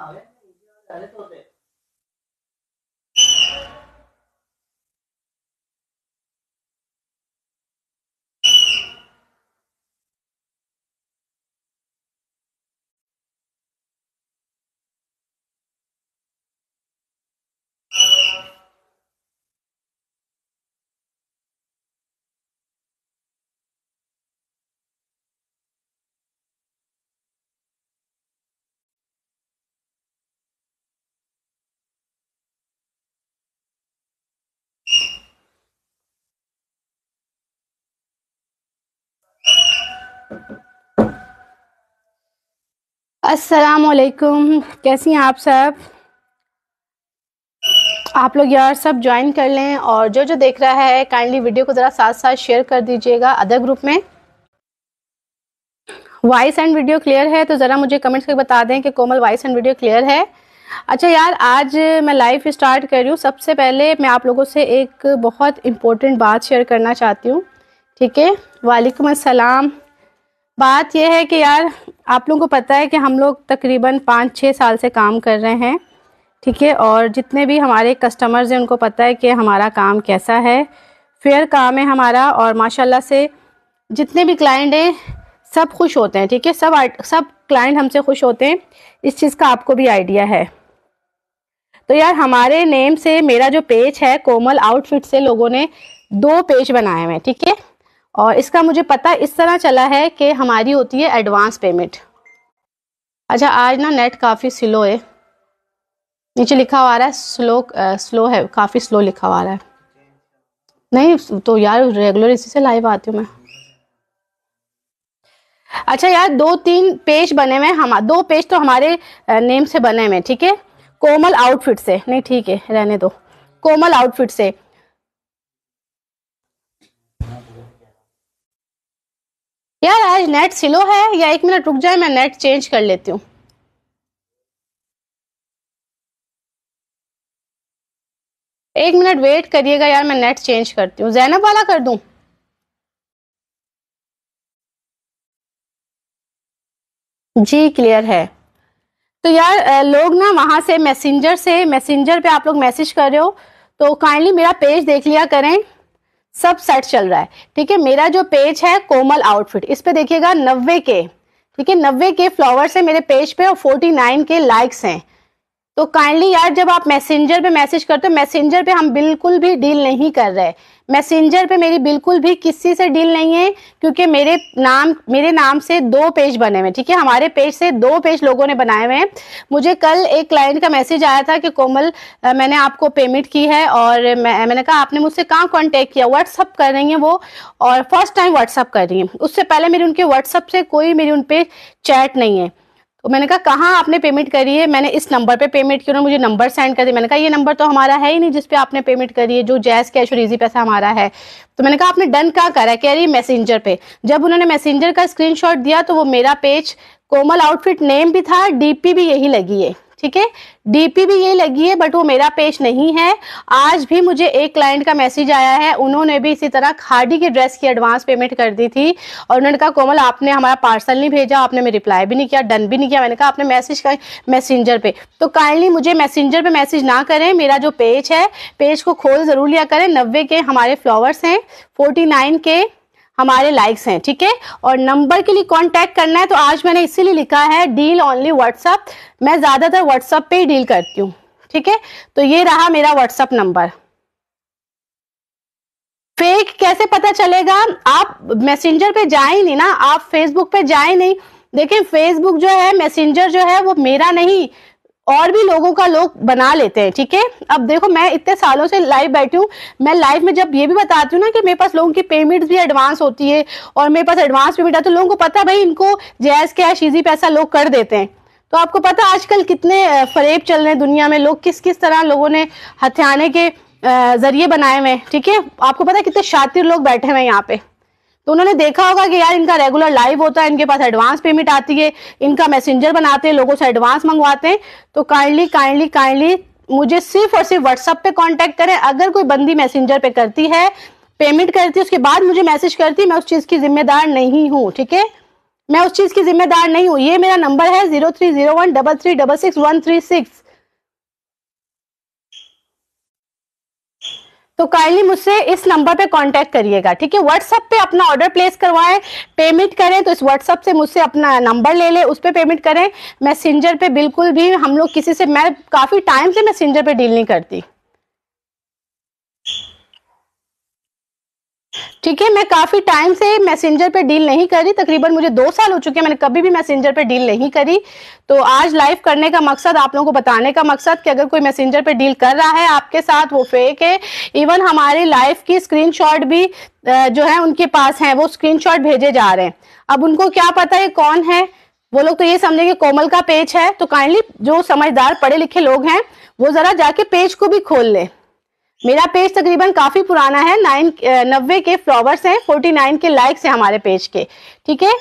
好嘞，面你知道在做对？अस्सलाम वालेकुम कैसी हैं आप सब आप लोग यार सब ज्वाइन कर लें और जो जो देख रहा है काइंडली वीडियो को ज़रा साथ साथ शेयर कर दीजिएगा अदर ग्रुप में वॉइस एंड वीडियो क्लियर है तो ज़रा मुझे कमेंट्स करके बता दें कि कोमल वॉइस एंड वीडियो क्लियर है अच्छा यार आज मैं लाइव स्टार्ट कर रही हूँ सबसे पहले मैं आप लोगों से एक बहुत इम्पोर्टेंट बात शेयर करना चाहती हूँ ठीक है वालेकुम असलम बात यह है कि यार आप लोगों को पता है कि हम लोग तकरीबन पाँच छः साल से काम कर रहे हैं ठीक है और जितने भी हमारे कस्टमर्स हैं उनको पता है कि हमारा काम कैसा है फेयर काम है हमारा और माशाल्लाह से जितने भी क्लाइंट हैं सब खुश होते हैं ठीक है सब सब क्लाइंट हमसे खुश होते हैं इस चीज़ का आपको भी आइडिया है तो यार हमारे नेम से मेरा जो पेज है कोमल आउटफिट से लोगों ने दो पेज बनाए हुए हैं ठीक है और इसका मुझे पता इस तरह चला है कि हमारी होती है एडवांस पेमेंट अच्छा आज ना नेट काफ़ी स्लो है नीचे लिखा हुआ रहा है स्लो आ, स्लो है काफ़ी स्लो लिखा हुआ रहा है नहीं तो यार रेगुलर इसी से लाइव आती हूँ मैं अच्छा यार दो तीन पेज बने हुए हम दो पेज तो हमारे नेम से बने हुए ठीक है कोमल आउटफिट से नहीं ठीक है रहने दो कोमल आउटफिट से यार आज नेट स्लो है या एक मिनट रुक जाए मैं नेट चेंज कर लेती हूँ एक मिनट वेट करिएगा यार मैं नेट चेंज करती हूँ जैनब वाला कर दूँ जी क्लियर है तो यार लोग ना वहाँ से मैसेंजर से मैसेंजर पे आप लोग मैसेज कर रहे हो तो काइंडली मेरा पेज देख लिया करें सब सेट चल रहा है ठीक है मेरा जो पेज है कोमल आउटफिट इस पे देखिएगा नब्बे के ठीक है नब्बे के फ्लावर्स है मेरे पेज पे और फोर्टी नाइन के लाइक्स हैं तो काइंडली यार जब आप मैसेंजर पे मैसेज करते हो मैसेंजर पे हम बिल्कुल भी डील नहीं कर रहे मैसेंजर पे मेरी बिल्कुल भी किसी से डील नहीं है क्योंकि मेरे नाम मेरे नाम से दो पेज बने हुए ठीक है हमारे पेज से दो पेज लोगों ने बनाए हुए हैं मुझे कल एक क्लाइंट का मैसेज आया था कि कोमल मैंने आपको पेमेंट की है और मैं, मैंने कहा आपने मुझसे कहाँ कॉन्टेक्ट किया व्हाट्सअप कर रही हैं वो और फर्स्ट टाइम व्हाट्सअप कर रही हैं उससे पहले मेरी उनके व्हाट्सअप से कोई मेरी उन पर चैट नहीं है तो मैंने कहा कहाँ आपने पेमेंट करी है मैंने इस नंबर पे पेमेंट की उन्होंने मुझे नंबर सेंड कर दिया मैंने कहा ये नंबर तो हमारा है ही नहीं जिसपे आपने पेमेंट करी है जो जैस कैश और इजी पैसा हमारा है तो मैंने कहा आपने डन कहाँ करा है कह रही मैसेंजर पे जब उन्होंने मैसेंजर का स्क्रीनशॉट दिया तो वो मेरा पेज कोमल आउटफिट नेम भी था डीपी भी यही लगी है ठीक है डीपी भी ये लगी है बट वो मेरा पेज नहीं है आज भी मुझे एक क्लाइंट का मैसेज आया है उन्होंने भी इसी तरह खाडी के ड्रेस की एडवांस पेमेंट कर दी थी और उन्होंने कहा कोमल आपने हमारा पार्सल नहीं भेजा आपने मैं रिप्लाई भी नहीं किया डन भी नहीं किया मैंने कहा आपने मैसेज का मैसेंजर पे तो काइंडली मुझे मैसेंजर पे मैसेज ना करें मेरा जो पेज है पेज को खोल ज़रूर लिया करें नब्बे के हमारे फ्लावर्स हैं फोर्टी के हमारे लाइक्स हैं ठीक है और नंबर के लिए कांटेक्ट करना है तो आज मैंने इसीलिए लिखा है डील ओनली व्हाट्सअप मैं ज़्यादातर व्हाट्सअप पे ही डील करती हूँ ठीक है तो ये रहा मेरा व्हाट्सअप नंबर फेक कैसे पता चलेगा आप मैसेंजर पे जाए नहीं ना आप फेसबुक पे जाए नहीं देखिए फेसबुक जो है मैसेंजर जो है वो मेरा नहीं और भी लोगों का लोग बना लेते हैं ठीक है अब देखो मैं इतने सालों से लाइव बैठी हूँ मैं लाइव में जब ये भी बताती हूँ ना कि मेरे पास लोगों की पेमेंट्स भी एडवांस होती है और मेरे पास एडवांस पेमेंट है तो लोगों को पता है भाई इनको जैज कैश ईजी पैसा लोग कर देते हैं तो आपको पता आजकल कितने फरेब चल रहे हैं दुनिया में लोग किस किस तरह लोगों ने हथियाने के जरिए बनाए हुए हैं ठीक है आपको पता कितने शातिर लोग बैठे हुए हैं यहाँ पे तो उन्होंने देखा होगा कि यार इनका रेगुलर लाइव होता है इनके पास एडवांस पेमेंट आती है इनका मैसेंजर बनाते हैं लोगों से एडवांस मंगवाते हैं तो काइंडली काइंडली काइंडली मुझे सिर्फ और सिर्फ व्हाट्सअप पे कॉन्टेक्ट करें अगर कोई बंदी मैसेंजर पे करती है पेमेंट करती है उसके बाद मुझे मैसेज करती है मैं उस चीज की जिम्मेदार नहीं हूँ ठीक है मैं उस चीज की जिम्मेदार नहीं हूँ ये मेरा नंबर है zero three zero one double three double six one three six तो काइंडली मुझसे इस नंबर पे कांटेक्ट करिएगा ठीक है व्हाट्सअप पे अपना ऑर्डर प्लेस करवाएं पेमेंट करें तो इस व्हाट्सअप से मुझसे अपना नंबर ले ले उस पर पे पेमेंट करें मैसेंजर पे बिल्कुल भी हम लोग किसी से मैं काफ़ी टाइम से मैसेंजर पे डील नहीं करती ठीक है मैं काफी टाइम से मैसेंजर पे डील नहीं कर रही तकरीबन मुझे दो साल हो चुके हैं मैंने कभी भी मैसेंजर पे डील नहीं करी तो आज लाइव करने का मकसद आप लोगों को बताने का मकसद कि अगर कोई मैसेंजर पे डील कर रहा है आपके साथ वो फेक है इवन हमारी लाइव की स्क्रीन भी जो है उनके पास है वो स्क्रीन भेजे जा रहे हैं अब उनको क्या पता है कौन है वो लोग तो ये समझेंगे कोमल का पेज है तो काइंडली जो समझदार पढ़े लिखे लोग हैं वो जरा जाके पेज को भी खोल लें मेरा पेज तकरीबन काफी पुराना है नाइन नब्बे के फ्लॉवर्स हैं फोर्टी नाइन के लाइक्स हैं हमारे पेज के ठीक है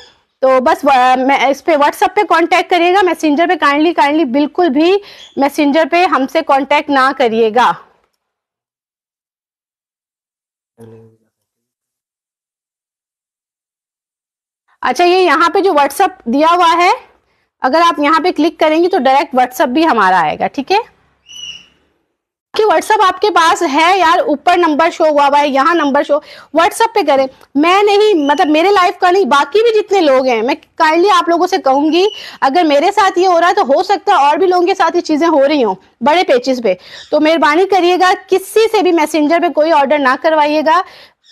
तो बस मैं इस पर व्हाट्सअप पे कांटेक्ट करिएगा मैसेंजर पे काइंडली काइंडली बिल्कुल भी मैसेंजर पे हमसे कांटेक्ट ना करिएगा अच्छा ये यहाँ पे जो व्हाट्सअप दिया हुआ है अगर आप यहाँ पे क्लिक करेंगे तो डायरेक्ट व्हाट्सअप भी हमारा आएगा ठीक है कि व्हाट्सअप आपके पास है यार ऊपर नंबर शो हुआ हुआ है यहाँ नंबर शो व्हाट्सअप पे करें मैं नहीं मतलब मेरे लाइफ का नहीं बाकी भी जितने लोग हैं मैं काइंडली आप लोगों से कहूंगी अगर मेरे साथ ये हो रहा है तो हो सकता है और भी लोगों के साथ ये चीजें हो रही हों बड़े पेचिस पे तो मेहरबानी करिएगा किसी से भी मैसेंजर पे कोई ऑर्डर ना करवाइएगा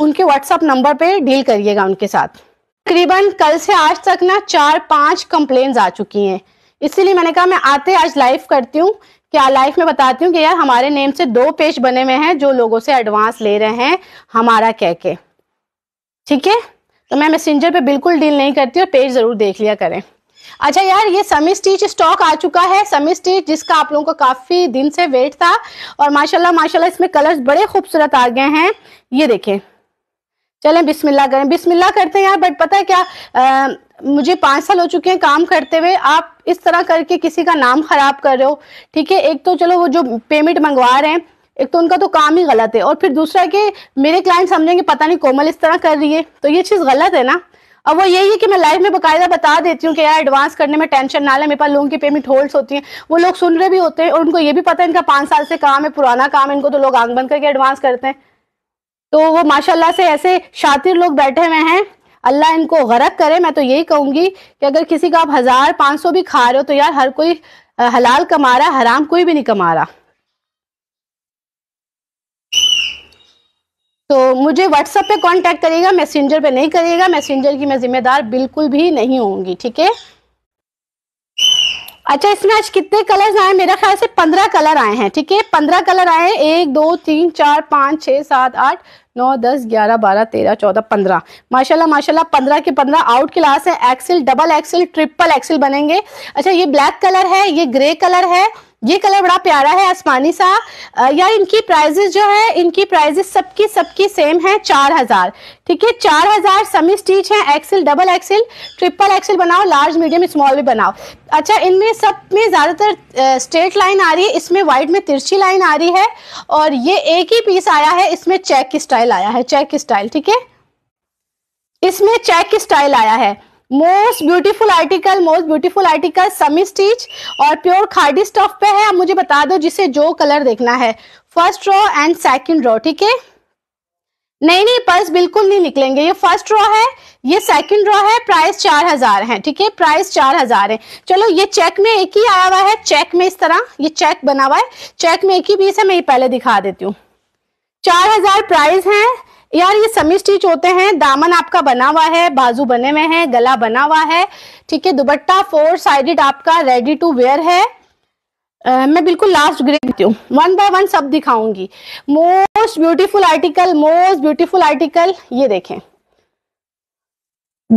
उनके व्हाट्सअप नंबर पे डील करिएगा उनके साथ तकरीबन कल से आज तक ना चार पांच कंप्लेन आ चुकी हैं इसीलिए मैंने कहा मैं आते आज लाइव करती हूँ क्या लाइफ में बताती हूँ कि यार हमारे नेम से दो पेज बने हुए हैं जो लोगों से एडवांस ले रहे हैं हमारा कह के ठीक है तो मैं मैसेंजर पे बिल्कुल डील नहीं करती और पेज जरूर देख लिया करें अच्छा यार ये समी स्टीच स्टॉक आ चुका है समी स्टिच जिसका आप लोगों को काफी दिन से वेट था और माशाल्लाह माशाल्लाह इसमें कलर्स बड़े खूबसूरत आ गए हैं ये देखें चलें बिस्मिल्लाह करें बिस्मिल्लाह करते हैं यार बट पता है क्या आ, मुझे पांच साल हो चुके हैं काम करते हुए आप इस तरह करके किसी का नाम खराब कर रहे हो ठीक है एक तो चलो वो जो पेमेंट मंगवा रहे हैं एक तो उनका तो काम ही गलत है और फिर दूसरा कि मेरे क्लाइंट समझेंगे पता नहीं कोमल इस तरह कर रही है तो ये चीज़ गलत है ना अब वो यही है कि मैं लाइफ में बकायदा बता देती हूँ कि यार एडवांस करने में टेंशन ना ले मेरे पास लोगों की पेमेंट होल्ड्स होती हैं वो लोग सुन रहे भी होते हैं और उनको ये भी पता है इनका पाँच साल से काम है पुराना काम है इनको तो लोग आंग बंद करके एडवांस करते हैं तो वो माशाल्लाह से ऐसे शातिर लोग बैठे हुए हैं अल्लाह इनको गरक करे मैं तो यही कहूंगी कि अगर किसी का आप हजार पांच सौ भी खा रहे हो तो यार हर कोई हलाल कमा रहा है हराम कोई भी नहीं कमा रहा तो मुझे व्हाट्सएप पे कांटेक्ट करिएगा मैसेंजर पे नहीं करिएगा मैसेंजर की मैं जिम्मेदार बिल्कुल भी नहीं होंगी ठीक है अच्छा इसमें आज कितने कलर्स आए मेरा ख्याल से पंद्रह कलर आए हैं ठीक है पंद्रह कलर आए हैं एक दो तीन चार पाँच छः सात आठ नौ दस ग्यारह बारह तेरह चौदह पंद्रह माशाल्लाह माशाल्लाह पंद्रह के पंद्रह आउट क्लास है XL double XL triple XL बनेंगे अच्छा ये ब्लैक कलर है ये ग्रे कलर है ये कलर बड़ा प्यारा है आसमानी सा या यार इनकी प्राइजेस जो है इनकी प्राइजेस सबकी सबकी सेम है चार हजार ठीक है चार हजार समी स्टीच है XL double XL triple XL बनाओ लार्ज मीडियम स्मॉल भी बनाओ अच्छा इनमें सब में ज़्यादातर स्ट्रेट लाइन आ रही है इसमें वाइट में तिरछी लाइन आ रही है और ये एक ही पीस आया है इसमें चेक स्टाइल आया है चेक स्टाइल ठीक है इसमें चेक स्टाइल आया है most beautiful article most beautiful article semi stitch और प्योर खाडी स्टफ पे है आप मुझे बता दो जिसे जो कलर देखना है first row and second row ठीक है नहीं नहीं पर्स बिल्कुल नहीं निकलेंगे ये फर्स्ट रो है ये सेकंड रो है प्राइस चार हजार है ठीक है प्राइस चार हजार है चलो ये चेक में एक ही आया हुआ है चेक में इस तरह ये चेक बना हुआ है चेक में एक ही पीस है मैं ये पहले दिखा देती हूँ चार हजार प्राइस है यार ये समी स्टिच होते हैं दामन आपका बना हुआ है बाजू बने हुए हैं गला बना हुआ है ठीक है दुबट्टा फोर साइडेड आपका रेडी टू वेयर है Uh, मैं बिल्कुल लास्ट ग्रेड देती हूँ वन बाय वन सब दिखाऊंगी most beautiful article most beautiful article ये देखें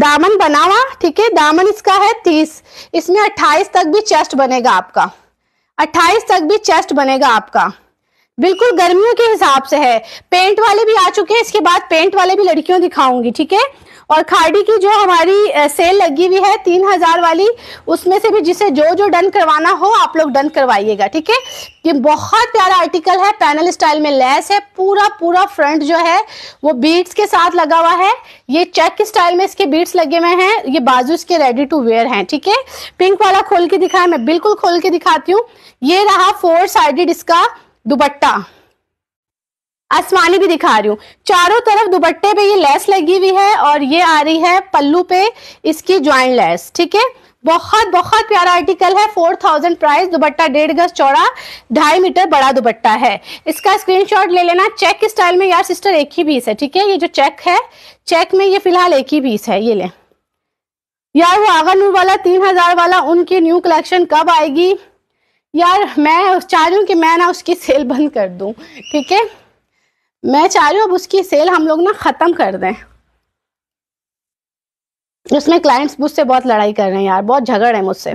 दामन बना हुआ ठीक है दामन इसका है तीस इसमें अट्ठाईस तक भी चेस्ट बनेगा आपका अट्ठाईस तक भी चेस्ट बनेगा आपका बिल्कुल गर्मियों के हिसाब से है पेंट वाले भी आ चुके हैं इसके बाद पेंट वाले भी लड़कियों दिखाऊंगी ठीक है और खाड़ी की जो हमारी सेल लगी हुई है तीन हजार वाली उसमें से भी जिसे जो जो डन करवाना हो आप लोग डन करवाइएगा ठीक है ये बहुत प्यारा आर्टिकल है पैनल स्टाइल में लेस है पूरा पूरा फ्रंट जो है वो बीट्स के साथ लगा हुआ है ये चेक स्टाइल में इसके बीट्स लगे हुए हैं ये बाजू इसके रेडी टू वेयर हैं ठीक है पिंक वाला खोल के दिखाया मैं बिल्कुल खोल के दिखाती हूँ ये रहा फोर साइडेड इसका दुपट्टा आसमानी भी दिखा रही हूँ चारों तरफ दुपट्टे पे ये लेस लगी हुई है और ये आ रही है पल्लू पे इसकी ज्वाइंट लेस ठीक है बहुत बहुत प्यारा आर्टिकल है फोर थाउजेंड प्राइस दुपट्टा डेढ़ गज चौड़ा ढाई मीटर बड़ा दुपट्टा है इसका स्क्रीनशॉट ले लेना चेक स्टाइल में यार सिस्टर एक ही पीस है ठीक है ये जो चेक है चेक में ये फिलहाल एक ही पीस है ये ले यार वो आगन वाला तीन हजार वाला उनकी न्यू कलेक्शन कब आएगी यार मैं चाह रही हूँ कि मैं ना उसकी सेल बंद कर दूँ ठीक है मैं चाह रही हूँ अब उसकी सेल हम लोग ना ख़त्म कर दें उसमें क्लाइंट्स मुझसे बहुत लड़ाई कर रहे हैं यार बहुत झगड़ है मुझसे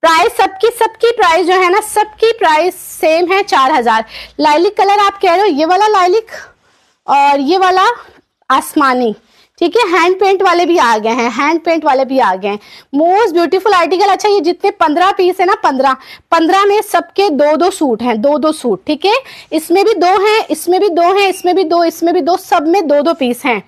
प्राइस सबकी सबकी प्राइस जो है ना सबकी प्राइस सेम है चार हजार लाइलिक कलर आप कह रहे हो ये वाला लाइलिक और ये वाला आसमानी ठीक है हैंड पेंट वाले भी आ गए हैं हैंड पेंट वाले भी आ गए हैं मोस्ट ब्यूटीफुल आर्टिकल अच्छा ये जितने पंद्रह पीस है ना पंद्रह पंद्रह में सबके दो दो सूट हैं दो दो सूट ठीक है इसमें भी दो हैं इसमें भी दो हैं इसमें भी दो इसमें भी दो सब में दो दो पीस हैं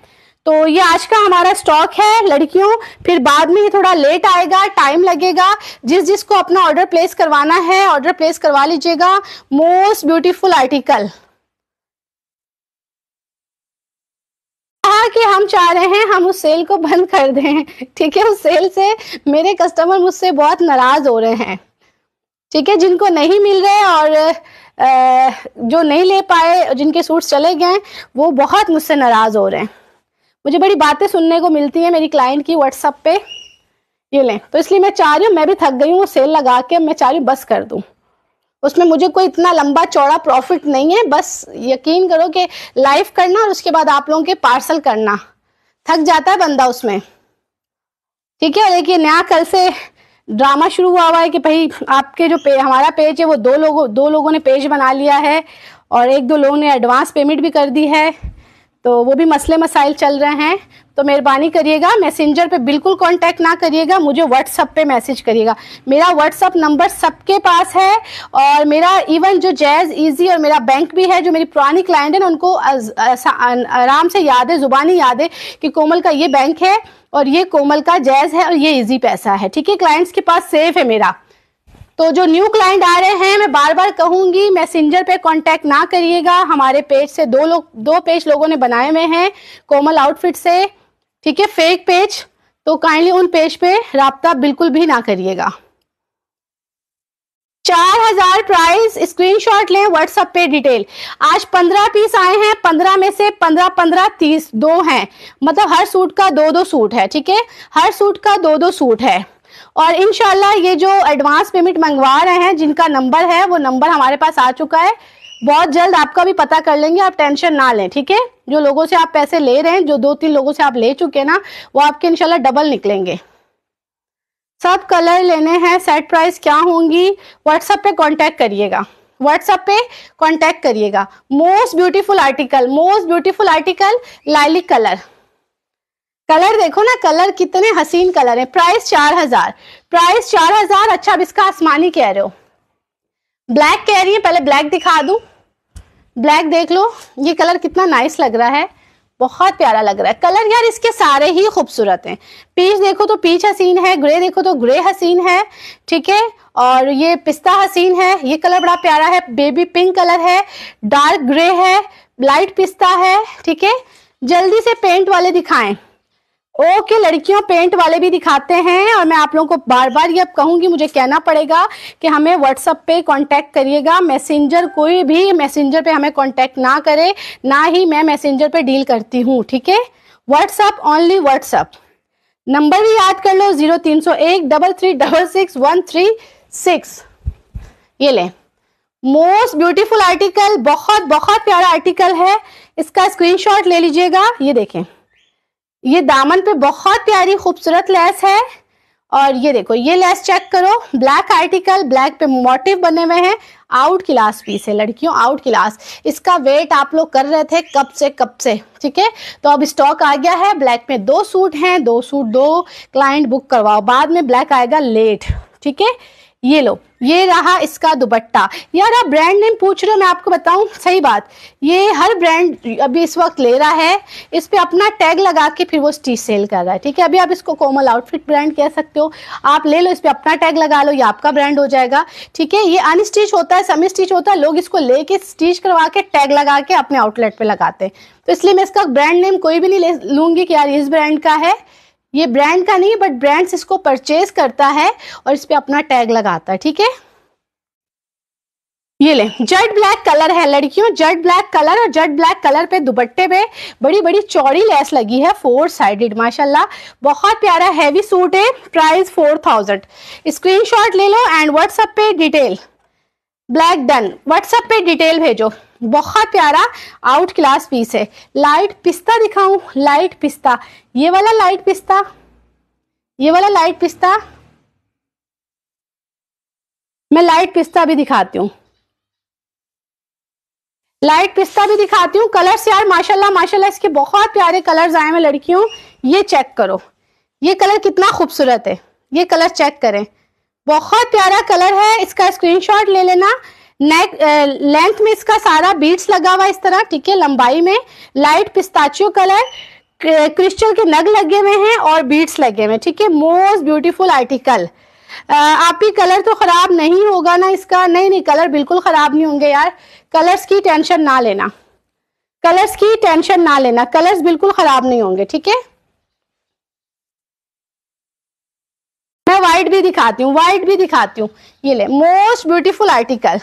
तो ये आज का हमारा स्टॉक है लड़कियों फिर बाद में ये थोड़ा लेट आएगा टाइम लगेगा जिस जिसको अपना ऑर्डर प्लेस करवाना है ऑर्डर प्लेस करवा लीजिएगा मोस्ट ब्यूटीफुल आर्टिकल था कि हम चाह रहे हैं हम उस सेल को बंद कर दें ठीक है उस सेल से मेरे कस्टमर मुझसे बहुत नाराज हो रहे हैं ठीक है जिनको नहीं मिल रहे और जो नहीं ले पाए जिनके सूट्स चले गए वो बहुत मुझसे नाराज हो रहे हैं मुझे बड़ी बातें सुनने को मिलती हैं मेरी क्लाइंट की व्हाट्सअप पे ये लें तो इसलिए मैं चाह रही हूँ मैं भी थक गई हूँ सेल लगा के मैं चाह रही हूँ बस कर दूँ उसमें मुझे कोई इतना लंबा चौड़ा प्रॉफिट नहीं है बस यकीन करो कि लाइव करना और उसके बाद आप लोगों के पार्सल करना थक जाता है बंदा उसमें ठीक है देखिए नया कल से ड्रामा शुरू हुआ हुआ है कि भाई आपके जो पे, हमारा पेज है वो दो लोगों दो लोगों ने पेज बना लिया है और एक दो लोगों ने एडवांस पेमेंट भी कर दी है तो वो भी मसले मसाइल चल रहे हैं तो मेहरबानी करिएगा मैसेंजर पे बिल्कुल कांटेक्ट ना करिएगा मुझे व्हाट्सअप पे मैसेज करिएगा मेरा व्हाट्सअप नंबर सबके पास है और मेरा इवन जो जैज़ इजी और मेरा बैंक भी है जो मेरी पुरानी क्लाइंट है उनको आराम से याद है ज़ुबानी याद है कि कोमल का ये बैंक है और ये कोमल का जैज़ है और ये ईजी पैसा है ठीक है क्लाइंट्स के पास सेफ है मेरा तो जो न्यू क्लाइंट आ रहे हैं मैं बार बार कहूंगी मैसेंजर पे कांटेक्ट ना करिएगा हमारे पेज से दो लोग दो पेज लोगों ने बनाए हुए हैं कोमल आउटफिट से ठीक है फेक पेज तो काइंडली उन पेज पे रहा बिल्कुल भी ना करिएगा चार हजार प्राइस स्क्रीनशॉट लें व्हाट्सएप पे डिटेल आज पंद्रह पीस आए हैं पंद्रह में से पंद्रह पंद्रह तीस दो हैं मतलब हर सूट का दो दो सूट है ठीक है हर सूट का दो दो सूट है और इनशाला ये जो एडवांस पेमेंट मंगवा रहे हैं जिनका नंबर है वो नंबर हमारे पास आ चुका है बहुत जल्द आपका भी पता कर लेंगे आप टेंशन ना लें ठीक है जो लोगों से आप पैसे ले रहे हैं जो दो तीन लोगों से आप ले चुके हैं ना वो आपके इनशाला डबल निकलेंगे सब कलर लेने हैं सेट प्राइस क्या होंगी व्हाट्सएप पे कांटेक्ट करिएगा व्हाट्सएप पे कांटेक्ट करिएगा most beautiful article most beautiful article lilac colour colour देखो ना कलर कितने हसीन कलर है प्राइस चार हजार प्राइस चार हजार अच्छा अब इसका आसमानी कह रहे हो ब्लैक कह रही है पहले ब्लैक दिखा दूं ब्लैक देख लो ये कलर कितना नाइस लग रहा है बहुत प्यारा लग रहा है कलर यार इसके सारे ही खूबसूरत हैं पीच देखो तो पीच हसीन है ग्रे देखो तो ग्रे हसीन है ठीक है और ये पिस्ता हसीन है ये कलर बड़ा प्यारा है बेबी पिंक कलर है डार्क ग्रे है लाइट पिस्ता है ठीक है जल्दी से पेंट वाले दिखाएं ओके okay, लड़कियों पेंट वाले भी दिखाते हैं और मैं आप लोगों को बार बार ये कहूंगी मुझे कहना पड़ेगा कि हमें व्हाट्सअप पे कांटेक्ट करिएगा मैसेंजर कोई भी मैसेंजर पे हमें कांटेक्ट ना करे ना ही मैं मैसेंजर पे डील करती हूँ ठीक है व्हाट्सअप ओनली व्हाट्सअप नंबर भी याद कर लो जीरो तीन सौ एक double three double six one three six ये लें मोस्ट ब्यूटीफुल आर्टिकल बहुत बहुत प्यारा आर्टिकल है इसका स्क्रीनशॉट ले लीजिएगा ये देखें ये दामन पे बहुत प्यारी खूबसूरत लेस है और ये देखो ये लेस चेक करो ब्लैक आर्टिकल ब्लैक पे मोटिव बने हुए हैं आउट क्लास पीस है लड़कियों आउट क्लास इसका वेट आप लोग कर रहे थे कब से कब से ठीक है तो अब स्टॉक आ गया है ब्लैक में दो सूट हैं दो सूट दो क्लाइंट बुक करवाओ बाद में ब्लैक आएगा लेट ठीक है ये लो ये रहा इसका दुपट्टा यार आप ब्रांड नेम पूछ रहे हो मैं आपको बताऊं सही बात ये हर ब्रांड अभी इस वक्त ले रहा है इस पर अपना टैग लगा के फिर वो स्टीच सेल कर रहा है ठीक है अभी आप इसको कोमल आउटफिट ब्रांड कह सकते हो आप ले लो इस पर अपना टैग लगा लो ये आपका ब्रांड हो जाएगा ठीक है ये अनस्टिच होता है समी स्टिच होता है लोग इसको लेके स्टिच करवा के टैग लगा के अपने आउटलेट पर लगाते हैं तो इसलिए मैं इसका ब्रांड नेम कोई भी नहीं ले लूंगी कि यार इस ब्रांड का है ये ब्रांड का नहीं बट ब्रांड्स इसको परचेज करता है और इस पर अपना टैग लगाता है ठीक है ये ले जट ब्लैक कलर है लड़कियों जट ब्लैक कलर और जट ब्लैक कलर पे दुपट्टे पे बड़ी बड़ी चौड़ी लेस लगी है फोर साइडेड माशाल्लाह बहुत प्यारा हैवी सूट है प्राइस फोर थाउजेंड स्क्रीन ले लो एंड व्हाट्सएप पे डिटेल ब्लैक डन व्हाट्सएप पे डिटेल भेजो बहुत प्यारा आउट क्लास पीस है लाइट पिस्ता दिखाऊं लाइट पिस्ता ये वाला लाइट पिस्ता ये वाला लाइट पिस्ता मैं लाइट पिस्ता भी दिखाती हूँ लाइट पिस्ता भी दिखाती हूँ कलर्स यार माशाल्लाह माशाल्लाह इसके बहुत प्यारे कलर्स आए हैं लड़कियों ये चेक करो ये कलर कितना खूबसूरत है ये कलर चेक करें बहुत प्यारा कलर है इसका स्क्रीनशॉट ले लेना नेक लेंथ में इसका सारा बीट्स लगा हुआ इस तरह ठीक है लंबाई में लाइट पिस्ताचियो कलर क्रिस्टल के नग लगे हुए हैं और बीट्स लगे हुए हैं ठीक है मोस्ट ब्यूटीफुल आर्टिकल आपकी कलर तो खराब नहीं होगा ना इसका नहीं नहीं कलर बिल्कुल खराब नहीं होंगे यार कलर्स की टेंशन ना लेना कलर्स की टेंशन ना लेना कलर्स बिल्कुल खराब नहीं होंगे ठीक है मैं वाइट भी दिखाती हूँ वाइट भी दिखाती हूँ ये ले मोस्ट ब्यूटीफुल आर्टिकल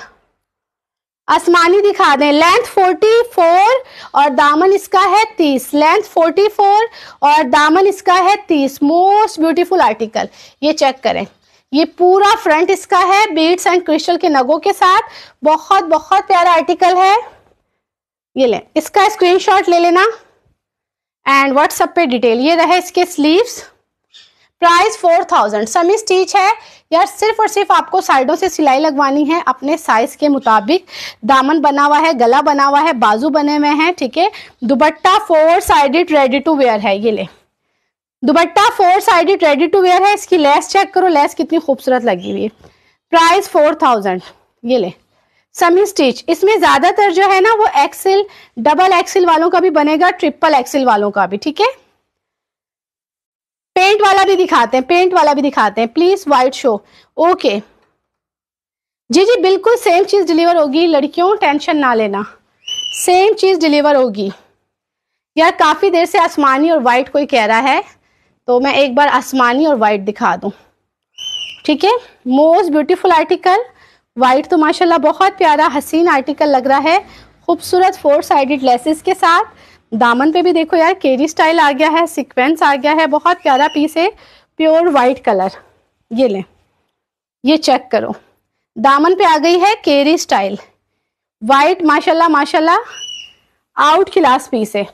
आसमानी दिखा दें लेंथ 44 और दामन इसका है 30 लेंथ 44 और दामन इसका है 30 मोस्ट ब्यूटीफुल आर्टिकल ये चेक करें ये पूरा फ्रंट इसका है बीट्स एंड क्रिस्टल के नगों के साथ बहुत बहुत प्यारा आर्टिकल है ये ले इसका स्क्रीनशॉट ले लेना एंड व्हाट्सएप पे डिटेल ये रहे इसके sleeves price four thousand semi stitch है यार सिर्फ और सिर्फ आपको साइडों से सिलाई लगवानी है अपने साइज के मुताबिक दामन बना हुआ है गला बना हुआ है बाजू बने हुए हैं ठीक है dupatta four sided ready to wear है ये ले dupatta four sided ready to wear है इसकी लेस चेक करो लेस कितनी खूबसूरत लगी हुई है प्राइस फोर थाउजेंड ये ले समी स्टिच इसमें ज्यादातर जो है ना वो एक्सेल डबल एक्सेल वालों का भी बनेगा ट्रिपल एक्सेल वालों का भी ठीक है पेंट वाला भी दिखाते हैं पेंट वाला भी दिखाते हैं प्लीज व्हाइट शो ओके जी जी बिल्कुल सेम चीज डिलीवर होगी लड़कियों टेंशन ना लेना सेम चीज डिलीवर होगी यार काफी देर से आसमानी और वाइट कोई कह रहा है तो मैं एक बार आसमानी और वाइट दिखा दूं ठीक है मोस्ट ब्यूटीफुल आर्टिकल वाइट तो माशाल्लाह बहुत प्यारा हसीन आर्टिकल लग रहा है खूबसूरत फोर साइडेड लेसेस के साथ दामन पे भी देखो यार केरी स्टाइल आ गया है सिक्वेंस आ गया है बहुत प्यारा पीस है प्योर वाइट कलर ये लें ये चेक करो दामन पे आ गई है केरी स्टाइल वाइट माशाल्लाह माशाल्लाह आउट क्लास पीस है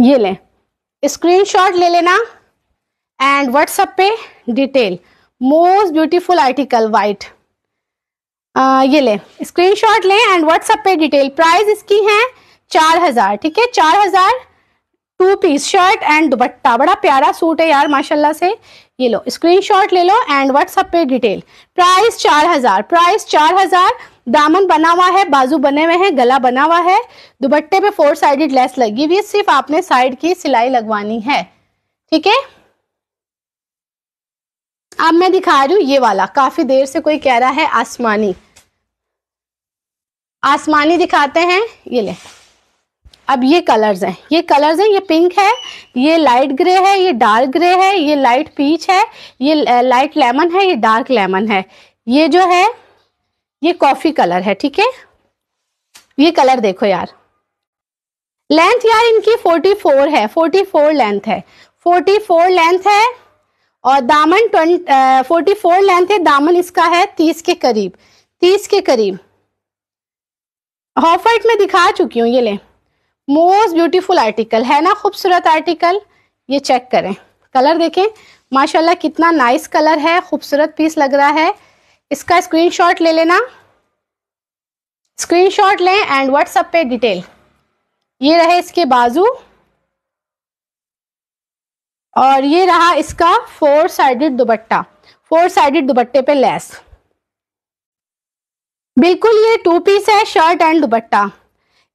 ये लें स्क्रीनशॉट ले लेना एंड व्हाट्सएप पे detail most beautiful article white ये लें स्क्रीनशॉट लें एंड व्हाट्सएप पे डिटेल प्राइस इसकी है चार हजार ठीक है चार हजार two piece shirt and dupatta बड़ा प्यारा सूट है यार माशाल्लाह से ये लो स्क्रीनशॉट ले लो एंड व्हाट्सअप पे डिटेल प्राइस चार हजार प्राइस चार हजार दामन बना हुआ है बाजू बने हुए हैं गला बना हुआ है दुपट्टे पे फोर साइडेड लेस लगी हुई सिर्फ आपने साइड की सिलाई लगवानी है ठीक है अब मैं दिखा रही हूँ ये वाला काफी देर से कोई कह रहा है आसमानी आसमानी दिखाते हैं ये ले अब ये कलर्स हैं ये कलर्स हैं ये पिंक है ये लाइट ग्रे है ये डार्क ग्रे है ये लाइट पीच है ये लाइट लेमन है ये डार्क लेमन है ये जो है ये कॉफी कलर है ठीक है ये कलर देखो यार लेंथ यार इनकी 44 है 44 लेंथ है 44 लेंथ है और दामन ट्वेंटी फोर लेंथ है दामन इसका है तीस के करीब तीस के करीब हॉफर्ट में दिखा चुकी हूँ ये लें मोस्ट ब्यूटीफुल आर्टिकल है ना खूबसूरत आर्टिकल ये चेक करें कलर देखें माशाल्लाह कितना नाइस कलर है खूबसूरत पीस लग रहा है इसका स्क्रीनशॉट ले लेना स्क्रीनशॉट लें एंड व्हाट्सएप पे डिटेल ये रहे इसके बाजू और ये रहा इसका four sided dupatta four sided दुपट्टे पे लेस बिल्कुल ये टू पीस है शर्ट एंड दुपट्टा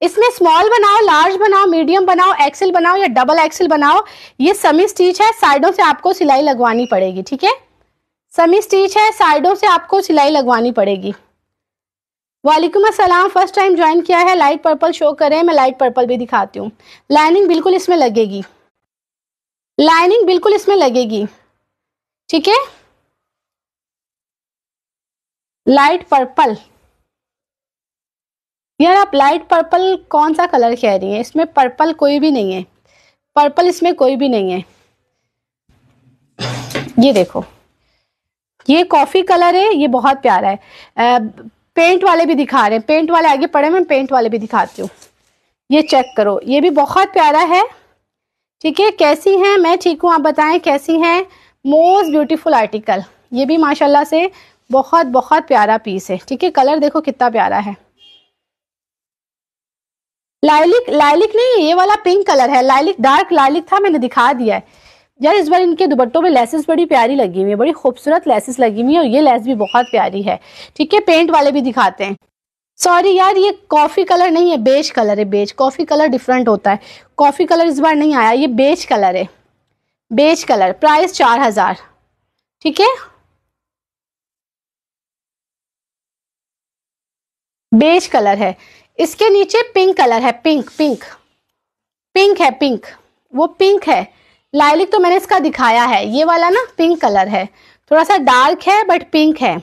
इसमें स्मॉल बनाओ लार्ज बनाओ मीडियम बनाओ एक्सेल बनाओ या डबल एक्सेल बनाओ ये समी स्टीच है साइडों से आपको सिलाई लगवानी पड़ेगी ठीक है समी स्टीच है साइडों से आपको सिलाई लगवानी पड़ेगी वालेकुम अस्सलाम फर्स्ट टाइम ज्वाइन किया है लाइट पर्पल शो कर रहे हैं मैं लाइट पर्पल भी दिखाती हूँ लाइनिंग बिल्कुल इसमें लगेगी लाइनिंग बिल्कुल इसमें लगेगी ठीक है लाइट पर्पल यार आप लाइट पर्पल कौन सा कलर कह रही हैं इसमें पर्पल कोई भी नहीं है पर्पल इसमें कोई भी नहीं है ये देखो ये कॉफी कलर है ये बहुत प्यारा है आ, पेंट वाले भी दिखा रहे हैं पेंट वाले आगे पड़े मैं पेंट वाले भी दिखाती हूँ ये चेक करो ये भी बहुत प्यारा है ठीक है कैसी हैं मैं ठीक हूँ आप बताएं कैसी हैं मोस्ट ब्यूटीफुल आर्टिकल ये भी माशाल्लाह से बहुत बहुत प्यारा पीस है ठीक है कलर देखो कितना प्यारा है लाइलिक लाइलिक नहीं ये वाला पिंक कलर है लाइलिक डार्क लाइलिक था मैंने दिखा दिया है यार इस बार इनके दुपट्टों में लेसेस बड़ी प्यारी लगी हुई है बड़ी खूबसूरत लेसेस लगी हुई है और ये लेस भी बहुत प्यारी है ठीक है पेंट वाले भी दिखाते हैं सॉरी यार ये कॉफ़ी कलर नहीं है बेज कलर है बेज कॉफ़ी कलर डिफरेंट होता है कॉफ़ी कलर इस बार नहीं आया ये बेज कलर है बेज कलर प्राइस चार हज़ार ठीक है बेज कलर है इसके नीचे पिंक कलर है पिंक पिंक पिंक है पिंक वो पिंक है लाइलिक तो मैंने इसका दिखाया है ये वाला ना पिंक कलर है थोड़ा सा डार्क है बट पिंक है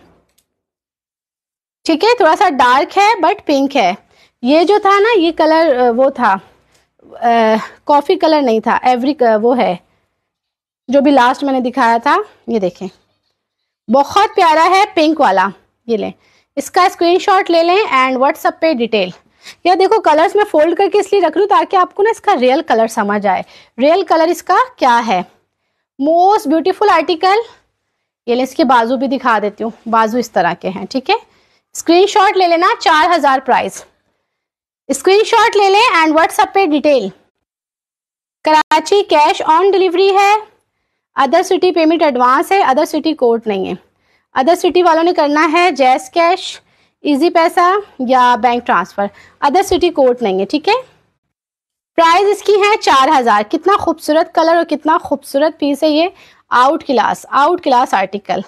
ठीक है थोड़ा सा डार्क है बट पिंक है ये जो था ना ये कलर वो था कॉफ़ी कलर नहीं था एवरी वो है जो भी लास्ट मैंने दिखाया था ये देखें बहुत प्यारा है पिंक वाला ये लें इसका स्क्रीनशॉट ले लें एंड व्हाट्सअप पे डिटेल या देखो कलर्स में फोल्ड करके इसलिए रख लूँ ताकि आपको ना इसका रियल कलर समझ आए रियल कलर इसका क्या है मोस्ट ब्यूटीफुल आर्टिकल ये ले इसके बाजू भी दिखा देती हूँ बाजू इस तरह के हैं ठीक है शॉट ले लेना चार हजार प्राइस शॉट ले लें एंड व्हाट्सएप पे detail Karachi cash on delivery है अदर सिटी पेमेंट एडवांस है अदर सिटी कोर्ट नहीं है अदर सिटी वालों ने करना है जैस कैश इजी पैसा या bank transfer other city code नहीं है ठीक है प्राइस इसकी है चार हज़ार कितना खूबसूरत कलर और कितना खूबसूरत पीस है ये out class out class article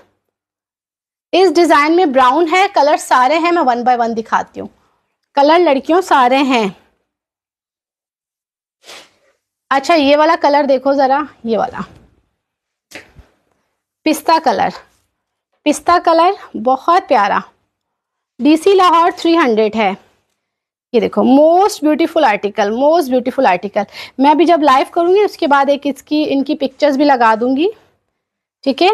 इस डिज़ाइन में ब्राउन है कलर सारे हैं मैं वन बाय वन दिखाती हूँ कलर लड़कियों सारे हैं अच्छा ये वाला कलर देखो ज़रा ये वाला पिस्ता कलर पिस्ता कलर बहुत प्यारा डीसी लाहौर 300 है ये देखो most beautiful article most beautiful article मैं अभी जब लाइव करूँगी उसके बाद एक इसकी इनकी पिक्चर्स भी लगा दूँगी ठीक है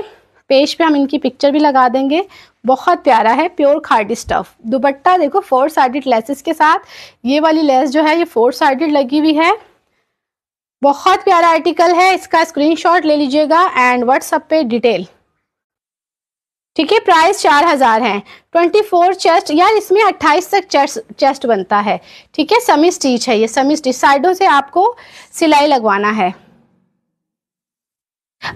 पेज पे हम इनकी पिक्चर भी लगा देंगे बहुत प्यारा है प्योर खार्डी स्टफ दुपट्टा देखो फोर साइडेड लेसेस के साथ ये वाली लेस जो है ये फोर साइडेड लगी हुई है बहुत प्यारा आर्टिकल है इसका स्क्रीनशॉट ले लीजिएगा एंड व्हाट्सअप पे डिटेल ठीक है प्राइस चार हजार है ट्वेंटी फोर चेस्ट यार इसमें अट्ठाईस तक चेस्ट चेस्ट बनता है ठीक है समी स्टीच है ये समी स्टीच साइडों से आपको सिलाई लगवाना है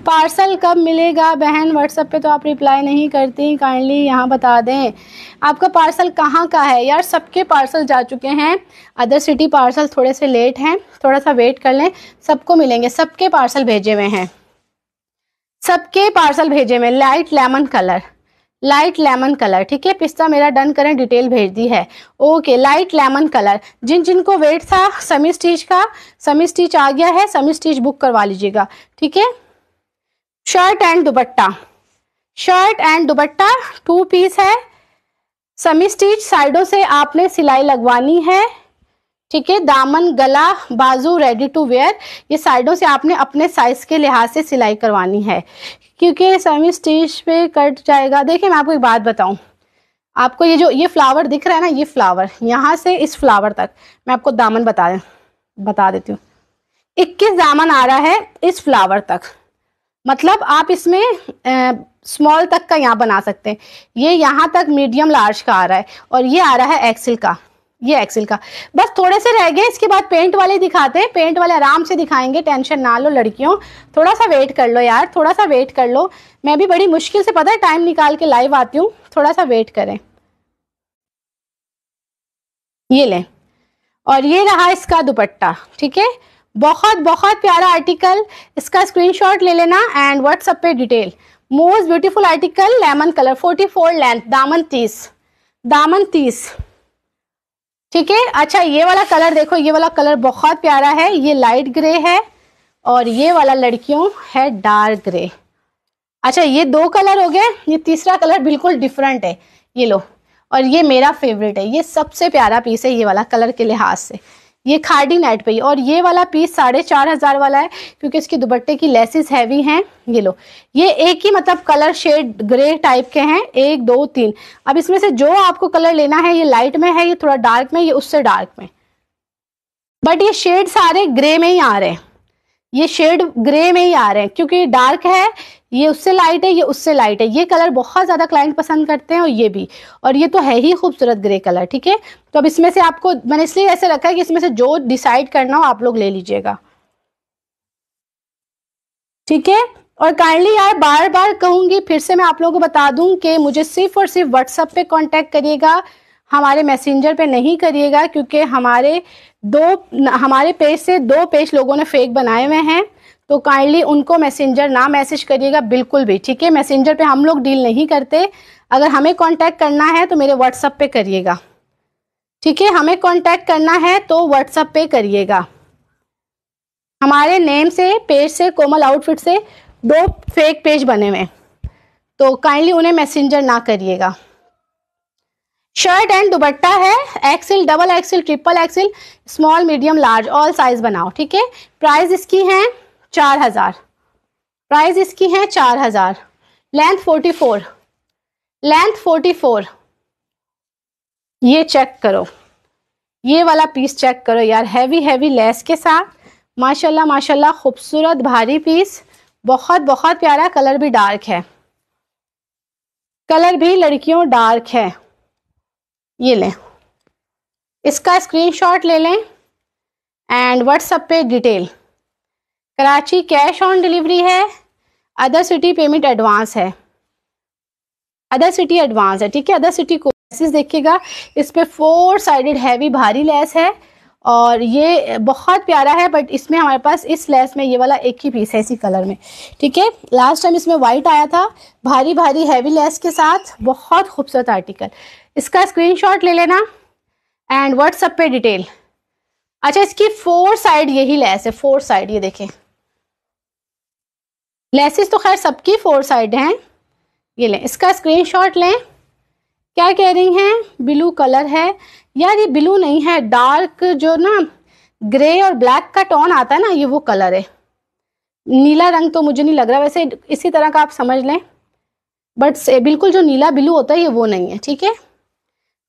पार्सल कब मिलेगा बहन व्हाट्सएप पे तो आप रिप्लाई नहीं करती काइंडली यहाँ बता दें आपका पार्सल कहाँ का है यार सबके पार्सल जा चुके हैं अदर सिटी पार्सल थोड़े से लेट हैं थोड़ा सा वेट कर लें सबको मिलेंगे सबके पार्सल भेजे हुए हैं सबके पार्सल भेजे में light lemon colour light lemon colour ठीक है पिस्ता मेरा डन करें डिटेल भेज दी है ओके लाइट लेमन कलर जिन जिन को वेट था समी स्टिच का समी स्टिच आ गया है समी स्टिच बुक करवा लीजिएगा ठीक है shirt and dupatta shirt and dupatta two piece है समी स्टिच साइडों से आपने सिलाई लगवानी है ठीक है दामन गला बाजू रेडी टू वेयर ये साइडों से आपने अपने साइज के लिहाज से सिलाई करवानी है क्योंकि सेमी स्टिच पे कट जाएगा देखिए मैं आपको एक बात बताऊं आपको ये जो ये फ्लावर दिख रहा है ना ये फ्लावर यहाँ से इस फ्लावर तक मैं आपको दामन बता बता देती हूँ इक्कीस दामन आ रहा है इस फ्लावर तक मतलब आप इसमें स्मॉल तक का यहाँ बना सकते हैं ये यहाँ तक मीडियम लार्ज का आ रहा है और ये आ रहा है एक्सिल का ये एक्सेल का बस थोड़े से रह गए इसके बाद पेंट वाले दिखाते हैं पेंट वाले आराम से दिखाएंगे टेंशन ना लो लड़कियों थोड़ा सा वेट कर लो यार थोड़ा सा वेट कर लो मैं भी बड़ी मुश्किल से पता है टाइम निकाल के लाइव आती हूँ थोड़ा सा वेट करें ये लें और ये रहा इसका दुपट्टा ठीक है बहुत बहुत प्यारा आर्टिकल इसका स्क्रीनशॉट ले लेना एंड व्हाट्सअप पे detail most beautiful article lemon colour 44 length दामन 30 दामन 30 ठीक है अच्छा ये वाला कलर देखो ये वाला कलर बहुत प्यारा है ये लाइट ग्रे है और ये वाला लड़कियों है डार्क ग्रे अच्छा ये दो कलर हो गए ये तीसरा कलर बिल्कुल डिफरेंट है ये लो और ये मेरा फेवरेट है ये सबसे प्यारा पीस है ये वाला कलर के लिहाज से ये खार्डी नेट पे और ये वाला पीस साढ़े चार हज़ार वाला है क्योंकि इसके दुपट्टे की लेसेस हैवी हैं ये लो ये एक ही मतलब कलर शेड ग्रे टाइप के हैं एक दो तीन अब इसमें से जो आपको कलर लेना है ये लाइट में है ये थोड़ा डार्क में ये उससे डार्क में बट ये शेड सारे ग्रे में ही आ रहे हैं ये शेड ग्रे में ही आ रहे हैं क्योंकि डार्क है ये उससे लाइट है ये उससे लाइट है ये कलर बहुत ज़्यादा क्लाइंट पसंद करते हैं और ये भी और ये तो है ही खूबसूरत ग्रे कलर ठीक है तो अब इसमें से आपको मैंने इसलिए ऐसे रखा है कि इसमें से जो डिसाइड करना हो आप लोग ले लीजिएगा ठीक है और काइंडली यार बार बार कहूंगी फिर से मैं आप लोगों को बता दूं कि मुझे सिर्फ और सिर्फ व्हाट्सअप पे कांटेक्ट करिएगा हमारे मैसेंजर पे नहीं करिएगा क्योंकि हमारे दो हमारे पेज से दो पेज लोगों ने फेक बनाए हुए हैं तो काइंडली उनको मैसेंजर ना मैसेज करिएगा बिल्कुल भी ठीक है मैसेंजर पे हम लोग डील नहीं करते अगर हमें कांटेक्ट करना है तो मेरे व्हाट्सअप पे करिएगा ठीक है हमें कांटेक्ट करना है तो व्हाट्सअप पे करिएगा हमारे नेम से पेज से कोमल आउटफिट से दो फेक पेज बने हुए तो काइंडली उन्हें मैसेंजर ना करिएगा शर्ट एंड दुबट्टा है XL double XL triple XL small medium large all size बनाओ ठीक है प्राइस इसकी है चार हजार प्राइस इसकी है चार हजार length forty four length forty four ये चेक करो ये वाला पीस चेक करो यार हैवी हैवी लेस के साथ माशाल्लाह माशाल्लाह खूबसूरत भारी पीस बहुत बहुत प्यारा कलर भी डार्क है कलर भी लड़कियों डार्क है ये लें इसका स्क्रीनशॉट ले लें एंड व्हाट्सएप पे detail Karachi cash on delivery है अदर सिटी पेमेंट एडवांस है अदर सिटी एडवांस है ठीक है अदर सिटी को देखिएगा इस पर फोर साइडेड हैवी भारी लेस है और ये बहुत प्यारा है बट इसमें हमारे पास इस लेस में ये वाला एक ही पीस है इसी कलर में ठीक है लास्ट टाइम इसमें वाइट आया था भारी भारी हैवी लेस के साथ बहुत खूबसूरत आर्टिकल इसका स्क्रीनशॉट ले लेना एंड व्हाट्सअप पे डिटेल अच्छा इसकी फोर साइड यही लेस है फोर साइड ये देखें लेसेस तो खैर सबकी फोर साइड हैं ये लें इसका स्क्रीनशॉट लें क्या कह रही हैं ब्लू कलर है यार ये ब्लू नहीं है डार्क जो ना ग्रे और ब्लैक का टोन आता है ना ये वो कलर है नीला रंग तो मुझे नहीं लग रहा वैसे इसी तरह का आप समझ लें बट बिल्कुल जो नीला ब्लू होता है ये वो नहीं है ठीक है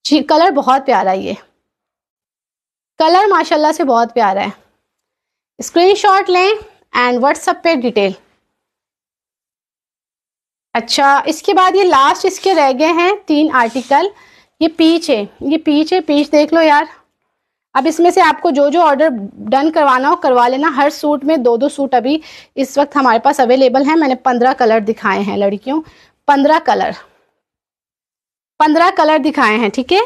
जी कलर बहुत प्यारा ये कलर माशाल्लाह से बहुत प्यारा है स्क्रीनशॉट लें एंड व्हाट्सएप पे डिटेल अच्छा इसके बाद ये लास्ट इसके रह गए हैं तीन आर्टिकल ये पीच है ये पीच है पीच देख लो यार अब इसमें से आपको जो जो ऑर्डर डन करवाना हो करवा लेना हर सूट में दो दो सूट अभी इस वक्त हमारे पास अवेलेबल हैं मैंने पंद्रह कलर दिखाए हैं लड़कियों पंद्रह कलर पंद्रह कलर दिखाए हैं ठीक है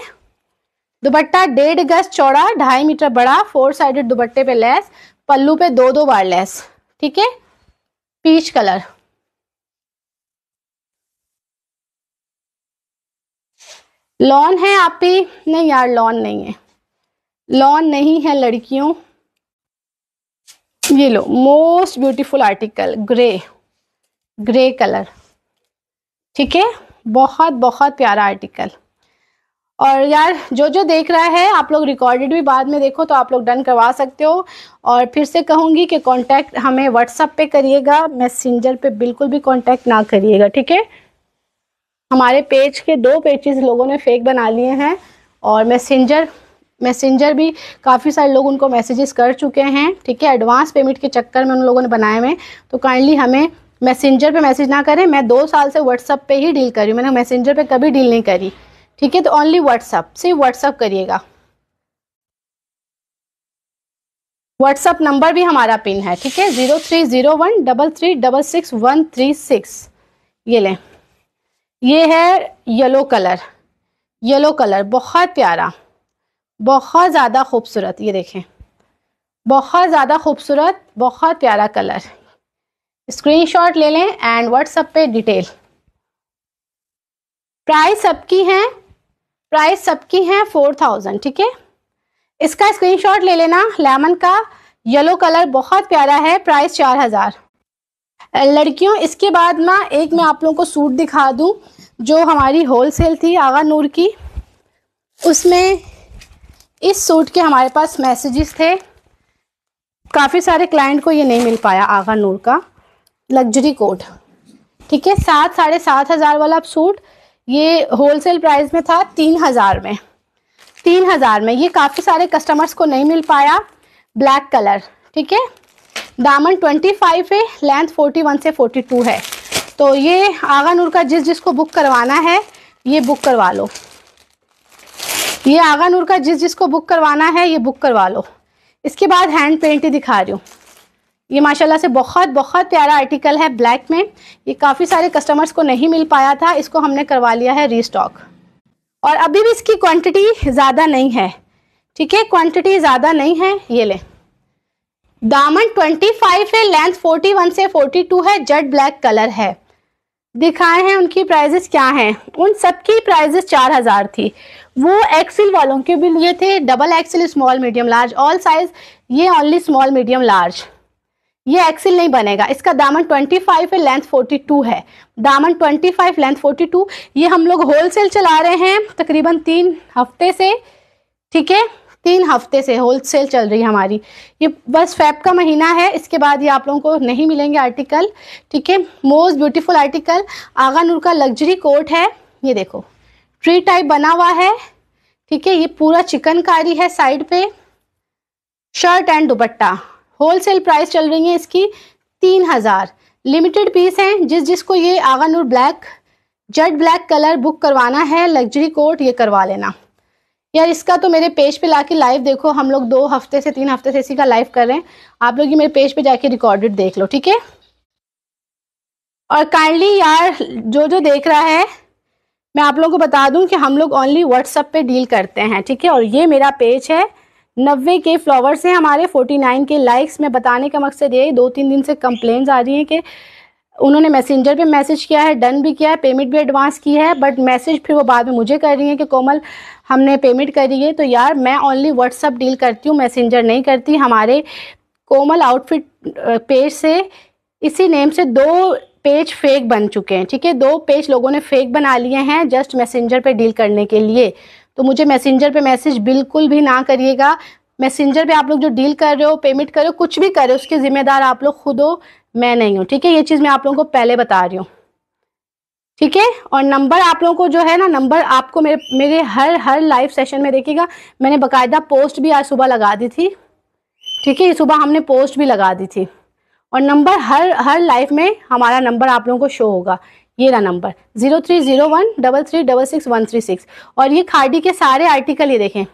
दुबट्टा डेढ़ गज चौड़ा ढाई मीटर बड़ा फोर साइडेड दुबट्टे पे लेस पल्लू पे दो दो बार लेस ठीक है पीच कलर लॉन है आप पे नहीं यार लॉन नहीं है लॉन नहीं है लड़कियों ये लो most beautiful article grey grey colour ठीक है बहुत बहुत प्यारा आर्टिकल और यार जो जो देख रहा है आप लोग रिकॉर्डेड भी बाद में देखो तो आप लोग डन करवा सकते हो और फिर से कहूँगी कि कांटेक्ट हमें व्हाट्सअप पे करिएगा मैसेंजर पे बिल्कुल भी कांटेक्ट ना करिएगा ठीक है हमारे पेज के दो पेजेस लोगों ने फेक बना लिए हैं और मैसेंजर मैसेंजर भी काफ़ी सारे लोग उनको मैसेजेस कर चुके हैं ठीक है एडवांस पेमेंट के चक्कर में उन लोगों ने बनाए हुए तो काइंडली हमें मैसेंजर पे मैसेज ना करें मैं दो साल से व्हाट्सअप पे ही डील कर रही हूँ मैंने मैसेंजर पे कभी डील नहीं करी ठीक है तो ओनली व्हाट्सअप सिर्फ व्हाट्सअप करिएगा व्हाट्सअप नंबर भी हमारा पिन है ठीक है zero three zero one double three double six one three six ये लें ये है येलो कलर येलो कलर बहुत प्यारा बहुत ज़्यादा खूबसूरत ये देखें बहुत ज़्यादा खूबसूरत बहुत प्यारा कलर स्क्रीनशॉट ले लें एंड व्हाट्सअप पे डिटेल प्राइस सबकी है प्राइस सबकी है फोर थाउजेंड ठीक है इसका स्क्रीनशॉट ले लेना लेमन का येलो कलर बहुत प्यारा है प्राइस चार हज़ार लड़कियों इसके बाद ना एक मैं आप लोगों को सूट दिखा दूँ जो हमारी होल सेल थी आगा नूर की उसमें इस सूट के हमारे पास मैसेजेस थे काफ़ी सारे क्लाइंट को ये नहीं मिल पाया आगा नूर का लग्जरी कोट ठीक है सात साढ़े सात हज़ार वाला सूट ये होल सेल प्राइस में था तीन हज़ार में तीन हज़ार में ये काफ़ी सारे कस्टमर्स को नहीं मिल पाया ब्लैक कलर ठीक है दामन ट्वेंटी फाइव है लेंथ फोर्टी वन से फोर्टी टू है तो ये आगा नूर का जिस जिसको बुक करवाना है ये बुक करवा लो ये आगा नूर का जिस जिसको बुक करवाना है ये बुक करवा लो इसके बाद हैंड पेंट दिखा रही हूँ ये माशाल्लाह से बहुत बहुत प्यारा आर्टिकल है ब्लैक में ये काफ़ी सारे कस्टमर्स को नहीं मिल पाया था इसको हमने करवा लिया है रीस्टॉक और अभी भी इसकी क्वांटिटी ज़्यादा नहीं है ठीक है क्वांटिटी ज़्यादा नहीं है ये ले दामन 25 है लेंथ 41 से 42 है जेड ब्लैक कलर है दिखाए हैं उनकी प्राइजेस क्या हैं उन सबकी प्राइजेस चार हज़ार थी वो एक्सेल वालों के भी लिए थे double XL small medium large all size ये ओनली स्मॉल मीडियम लार्ज ये एक्सेल नहीं बनेगा इसका दामन 25 है लेंथ 42 है दामन 25 लेंथ 42 ये हम लोग होलसेल चला रहे हैं तकरीबन तीन हफ्ते से ठीक है तीन हफ्ते से होल सेल चल रही है हमारी ये बस फैब का महीना है इसके बाद ये आप लोगों को नहीं मिलेंगे आर्टिकल ठीक है most beautiful article Agha Noor का लग्जरी कोट है ये देखो ट्री टाइप बना हुआ है ठीक है ये पूरा चिकनकारी है साइड पे shirt and dupatta wholesale price चल रही है इसकी तीन हज़ार लिमिटेड पीस हैं जिस जिसको ये Agha Noor black jet black colour book करवाना है लग्जरी कोट ये करवा लेना यार इसका तो मेरे पेज पे लाके लाइव देखो हम लोग दो हफ्ते से तीन हफ्ते से इसी का लाइव कर रहे हैं आप लोग ये मेरे पेज पे जाके रिकॉर्डेड देख लो ठीक है और काइंडली यार जो जो देख रहा है मैं आप लोगों को बता दूं कि हम लोग ओनली व्हाट्सअप पे डील करते हैं ठीक है और ये मेरा पेज है नब्बे के फ्लावर्स हैं हमारे फोर्टी नाइन के लाइक्स में बताने का मकसद ये दो तीन दिन से कंप्लेंट्स आ रही हैं कि उन्होंने मैसेंजर पे मैसेज किया है डन भी किया है पेमेंट भी एडवांस की है बट मैसेज फिर वो बाद में मुझे कर रही हैं कि कोमल हमने पेमेंट करी है तो यार मैं ओनली व्हाट्सअप डील करती हूँ मैसेंजर नहीं करती हमारे कोमल आउटफिट पेज से इसी नेम से दो पेज फेक बन चुके हैं ठीक है दो पेज लोगों ने फेक बना लिए हैं जस्ट मैसेंजर पे डील करने के लिए तो मुझे मैसेंजर पे मैसेज बिल्कुल भी ना करिएगा मैसेंजर पे आप लोग जो डील कर रहे हो पेमेंट कर रहे हो कुछ भी कर रहे हो उसके ज़िम्मेदार आप लोग खुद हो मैं नहीं हूँ ठीक है ये चीज़ मैं आप लोगों को पहले बता रही हूँ ठीक है और नंबर आप लोगों को जो है ना नंबर आपको मेरे मेरे हर हर लाइव सेशन में देखिएगा मैंने बकायदा पोस्ट भी आज सुबह लगा दी थी ठीक है सुबह हमने पोस्ट भी लगा दी थी और नंबर हर हर लाइफ में हमारा नंबर आप लोगों को शो होगा ये रहा number zero three zero one double three double six one three six और ये खाड़ी के सारे आर्टिकल ये देखें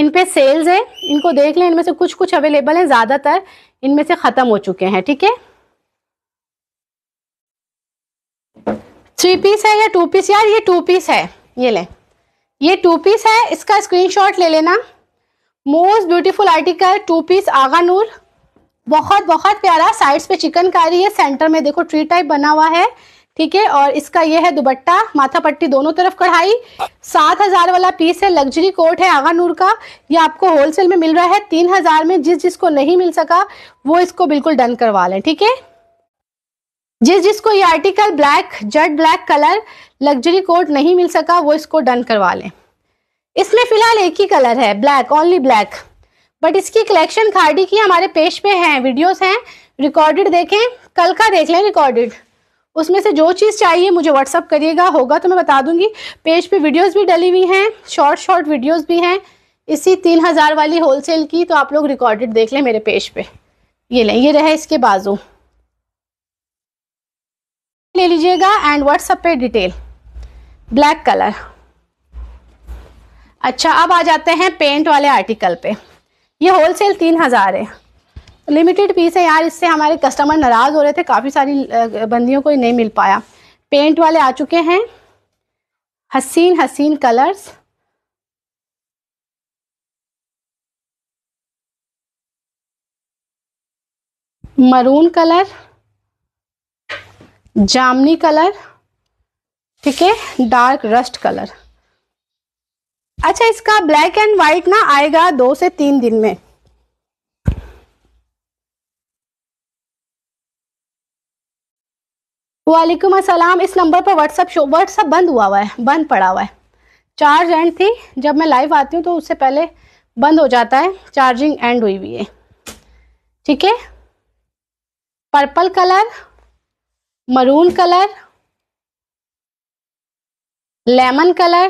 इन पे सेल्स है इनको देख लें इनमें से कुछ कुछ अवेलेबल है ज़्यादातर इनमें से ख़त्म हो चुके हैं ठीक है थ्री पीस है या टू पीस यार ये टू पीस है ये ले ये टू पीस है इसका स्क्रीनशॉट ले लेना most beautiful article two piece Agha Noor बहुत बहुत प्यारा साइड्स पे चिकनकारी है सेंटर में देखो ट्री टाइप बना हुआ है ठीक है और इसका ये है दुबट्टा माथा पट्टी दोनों तरफ कढ़ाई सात हजार वाला पीस है लग्जरी कोट है आगा नूर का ये आपको होलसेल में मिल रहा है तीन हजार में जिस जिसको नहीं मिल सका वो इसको बिल्कुल डन करवा लें ठीक है जिस जिसको ये article black jet black colour luxury coat नहीं मिल सका वो इसको डन करवा लें इसमें फिलहाल एक ही कलर है ब्लैक ओनली ब्लैक बट इसकी कलेक्शन खाड़ी की हमारे पेज पे हैं वीडियोस हैं रिकॉर्डेड देखें कल का देख लें रिकॉर्डेड उसमें से जो चीज़ चाहिए मुझे व्हाट्सअप करिएगा होगा तो मैं बता दूंगी पेज पे वीडियोस भी डली हुई हैं शॉर्ट शॉर्ट वीडियोस भी हैं इसी तीन हज़ार वाली होलसेल की तो आप लोग रिकॉर्डेड देख लें मेरे पेज पे ये लें ये रहे इसके बाजू ले लीजिएगा एंड व्हाट्सएप पे डिटेल ब्लैक कलर अच्छा अब आ जाते हैं पेंट वाले आर्टिकल पे ये होल सेल तीन हज़ार है लिमिटेड पीस है यार इससे हमारे कस्टमर नाराज़ हो रहे थे काफ़ी सारी बंदियों को नहीं मिल पाया पेंट वाले आ चुके हैं हसीन हसीन कलर्स मरून कलर जामनी कलर ठीक है डार्क रस्ट कलर अच्छा इसका ब्लैक एंड व्हाइट ना आएगा दो से तीन दिन में वालेकुम अस्सलाम इस नंबर पर व्हाट्सअप शो व्हाट्सअप बंद हुआ हुआ है बंद पड़ा हुआ है चार्ज एंड थी जब मैं लाइव आती हूँ तो उससे पहले बंद हो जाता है चार्जिंग एंड हुई हुई है ठीक है purple colour maroon colour lemon colour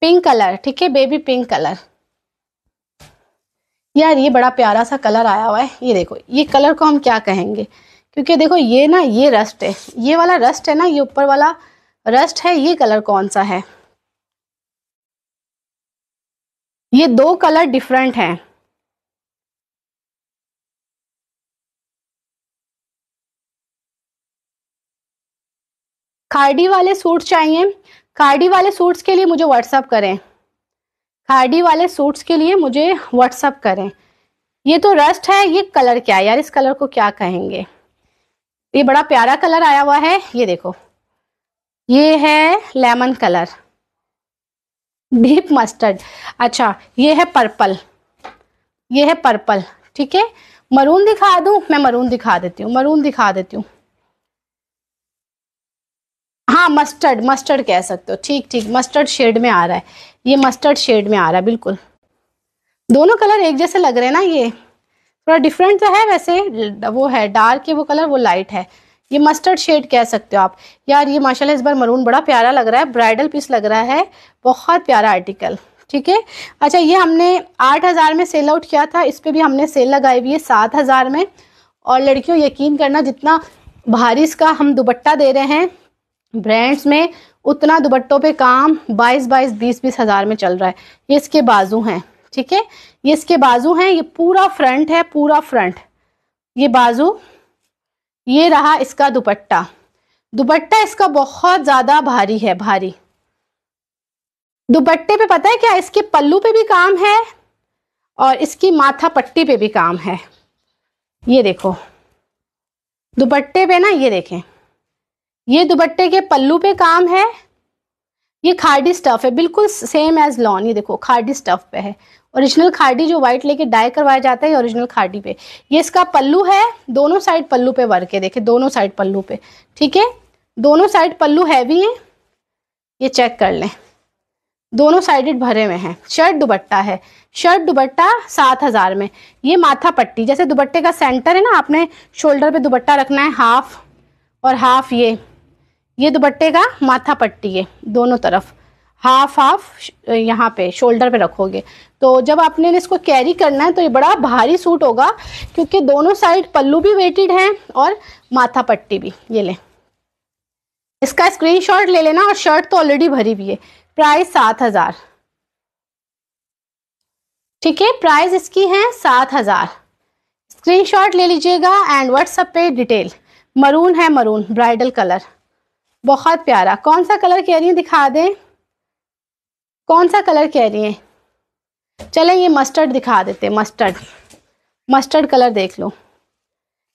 pink colour ठीक है बेबी पिंक कलर यार ये बड़ा प्यारा सा कलर आया हुआ है ये देखो ये कलर को हम क्या कहेंगे क्योंकि देखो ये ना ये रस्ट है ये वाला रस्ट है ना ये ऊपर वाला रस्ट है ये कलर कौन सा है ये दो कलर डिफरेंट हैं खाड़ी वाले सूट चाहिए खाड़ी वाले सूट्स के लिए मुझे व्हाट्सअप करें खाड़ी वाले सूट्स के लिए मुझे व्हाट्सअप करें ये तो रस्ट है ये कलर क्या है यार इस कलर को क्या कहेंगे ये बड़ा प्यारा कलर आया हुआ है ये देखो ये है लेमन कलर डीप मस्टर्ड अच्छा ये है पर्पल ये है पर्पल ठीक है मरून दिखा दूं मैं मरून दिखा देती हूँ मरून दिखा देती हूँ हाँ मस्टर्ड मस्टर्ड कह सकते हो ठीक ठीक मस्टर्ड शेड में आ रहा है ये मस्टर्ड शेड में आ रहा है बिल्कुल दोनों कलर एक जैसे लग रहे हैं ना ये थोड़ा डिफरेंट तो है वैसे वो है डार्क है वो कलर वो लाइट है ये मस्टर्ड शेड कह सकते हो आप यार ये माशाल्लाह इस बार मरून बड़ा प्यारा लग रहा है ब्राइडल पीस लग रहा है बहुत प्यारा आर्टिकल ठीक है अच्छा ये हमने आठ हज़ार में सेल आउट किया था इस पर भी हमने सेल लगाई हुई है सात हज़ार में और लड़कियों यकीन करना जितना भारी इसका हम दुपट्टा दे रहे हैं ब्रांड्स में उतना दुपट्टों पे काम 22 बाईस बीस बीस हज़ार में चल रहा है ये इसके बाजू हैं ठीक है ये इसके बाजू हैं ये पूरा फ्रंट है पूरा फ्रंट ये बाजू ये रहा इसका दुपट्टा दुपट्टा इसका बहुत ज़्यादा भारी है भारी दुपट्टे पे पता है क्या इसके पल्लू पे भी काम है और इसकी माथा पट्टी पे भी काम है ये देखो दुपट्टे पे ना ये देखें ये दुपट्टे के पल्लू पे काम है ये खार्डी स्टफ है बिल्कुल सेम एज लॉन ये देखो खार्डी स्टफ पे है ओरिजिनल खाडी जो व्हाइट लेके डाई करवाया जाता है ओरिजिनल खाडी पे ये इसका पल्लू है दोनों साइड पल्लू पे वर्क है देखे दोनों साइड पल्लू पे ठीक है दोनों साइड पल्लू हैवी है ये चेक कर लें दोनों साइडेड भरे हुए हैं शर्ट दुबट्टा है शर्ट दुबट्टा सात हज़ार में ये माथा पट्टी जैसे दुपट्टे का सेंटर है ना आपने शोल्डर पे दुबट्टा रखना है हाफ और हाफ ये ये दुपट्टे का माथा पट्टी है दोनों तरफ हाफ हाफ यहाँ पे शोल्डर पे रखोगे तो जब आपने इसको कैरी करना है तो ये बड़ा भारी सूट होगा क्योंकि दोनों साइड पल्लू भी वेटेड है और माथा पट्टी भी ये ले इसका स्क्रीनशॉट ले लेना और शर्ट तो ऑलरेडी भरी भी है प्राइस सात हज़ार ठीक है प्राइस इसकी है सात हज़ार स्क्रीनशॉट ले लीजिएगा एंड व्हाट्सएप पे डिटेल मरून है मरून ब्राइडल कलर बहुत प्यारा कौन सा कलर कह रही है दिखा दें कौन सा कलर कह रही है चलें ये मस्टर्ड दिखा देते मस्टर्ड मस्टर्ड कलर देख लो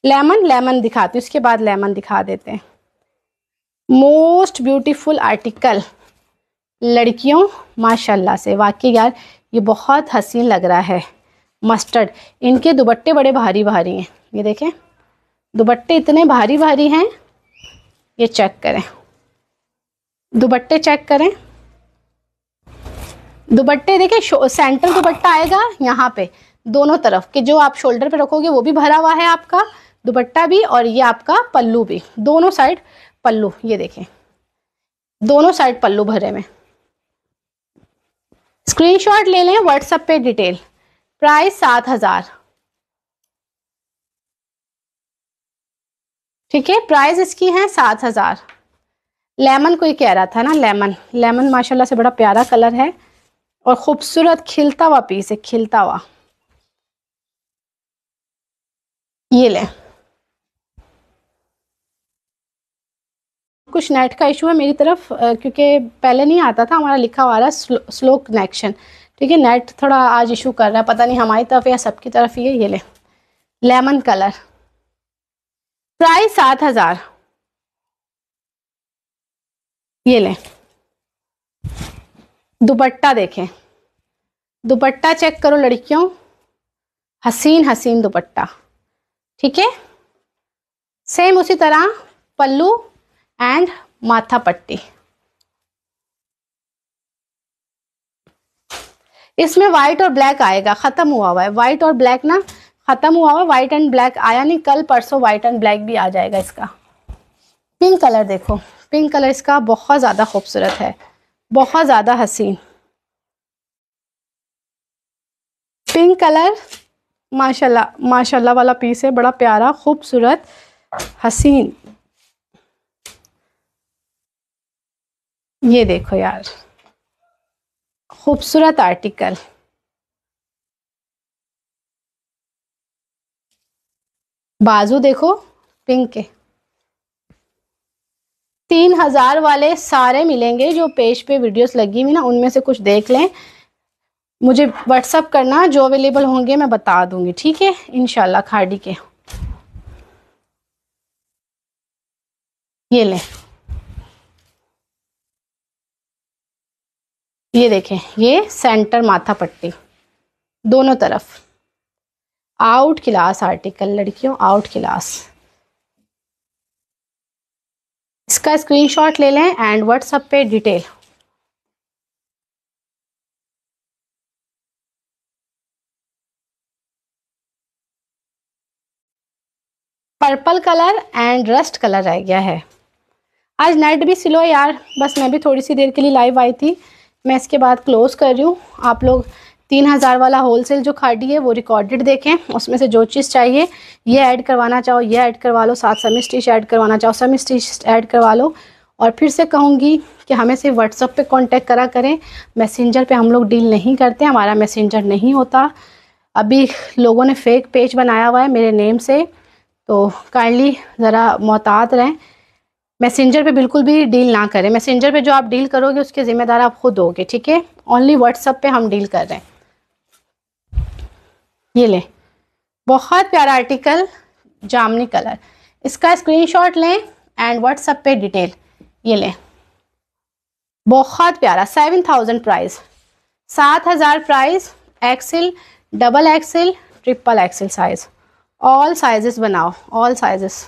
लेमन लेमन दिखाती हूँ उसके बाद लेमन दिखा देते मोस्ट ब्यूटीफुल आर्टिकल लड़कियों माशाल्लाह से वाकई यार ये बहुत हसीन लग रहा है मस्टर्ड इनके दुबट्टे बड़े भारी भारी हैं ये देखें दुबट्टे इतने भारी भारी हैं ये चेक करें दुपट्टे चेक करें दुपट्टे देखें सेंट्रल दुपट्टा आएगा यहाँ पे दोनों तरफ के जो आप शोल्डर पे रखोगे वो भी भरा हुआ है आपका दुपट्टा भी और ये आपका पल्लू भी दोनों साइड पल्लू ये देखें दोनों साइड पल्लू भरे में स्क्रीनशॉट ले लें व्हाट्सएप पे डिटेल प्राइस सात हजार ठीक है प्राइस इसकी है सात हजार लेमन कोई कह रहा था ना लेमन लेमन माशाल्लाह से बड़ा प्यारा कलर है और खूबसूरत खिलता हुआ पीस है खिलता हुआ ये ले कुछ नेट का इशू है मेरी तरफ क्योंकि पहले नहीं आता था हमारा लिखा हुआ रहा स्लो, स्लो कनेक्शन ठीक है नेट थोड़ा आज इशू कर रहा है पता नहीं हमारी तरफ या सबकी तरफ ही है ये ले लेमन कलर प्राइस सात हज़ार ये ले दुपट्टा देखें दुपट्टा चेक करो लड़कियों हसीन हसीन दुपट्टा ठीक है सेम उसी तरह पल्लू एंड माथा पट्टी इसमें व्हाइट और ब्लैक आएगा ख़त्म हुआ हुआ है व्हाइट और ब्लैक ना ख़त्म हुआ हुआ व्हाइट एंड ब्लैक आया नहीं कल परसों व्हाइट एंड ब्लैक भी आ जाएगा इसका पिंक कलर देखो पिंक कलर इसका बहुत ज़्यादा खूबसूरत है बहुत ज़्यादा हसीन पिंक कलर माशाल्लाह माशाल्लाह वाला पीस है बड़ा प्यारा खूबसूरत हसीन ये देखो यार खूबसूरत आर्टिकल बाजू देखो पिंक के तीन हज़ार वाले सारे मिलेंगे जो पेज पे वीडियोस लगी हुई ना उनमें से कुछ देख लें मुझे व्हाट्सअप करना जो अवेलेबल होंगे मैं बता दूंगी ठीक है इनशाला खाड़ी के ये लें ये देखें ये सेंटर माथा पट्टी दोनों तरफ आउट क्लास आर्टिकल लड़कियों आउट क्लास इसका स्क्रीनशॉट ले लें एंड व्हाट्सएप पे detail purple colour and rust colour रह गया है आज नेट भी सिलो यार बस मैं भी थोड़ी सी देर के लिए लाइव आई थी मैं इसके बाद क्लोज़ कर रही हूँ आप लोग तीन हज़ार वाला होलसेल जो खाडी है वो रिकॉर्डेड देखें उसमें से जो चीज़ चाहिए ये ऐड करवाना चाहो ये ऐड करवा लो साथ सम स्टिच ऐड करवाना चाहो सम स्टिच ऐड करवा लो और फिर से कहूँगी कि हमें सिर्फ व्हाट्सअप पे कांटेक्ट करा करें मैसेंजर पे हम लोग डील नहीं करते हमारा मैसेंजर नहीं होता अभी लोगों ने फेक पेज बनाया हुआ है मेरे नेम से तो काइंडली ज़रा मोहतात रहें मैसेंजर पे बिल्कुल भी डील ना करें मैसेंजर पे जो आप डील करोगे उसके ज़िम्मेदार आप खुद होगे ठीक है ओनली व्हाट्सअप पे हम डील कर रहे हैं ये ले बहुत प्यारा आर्टिकल जामनी कलर इसका स्क्रीनशॉट लें एंड व्हाट्सएप पे डिटेल ये लें बहुत प्यारा सेवन थाउजेंड प्राइज सात हज़ार price XL double XL triple XL size all sizes बनाओ all sizes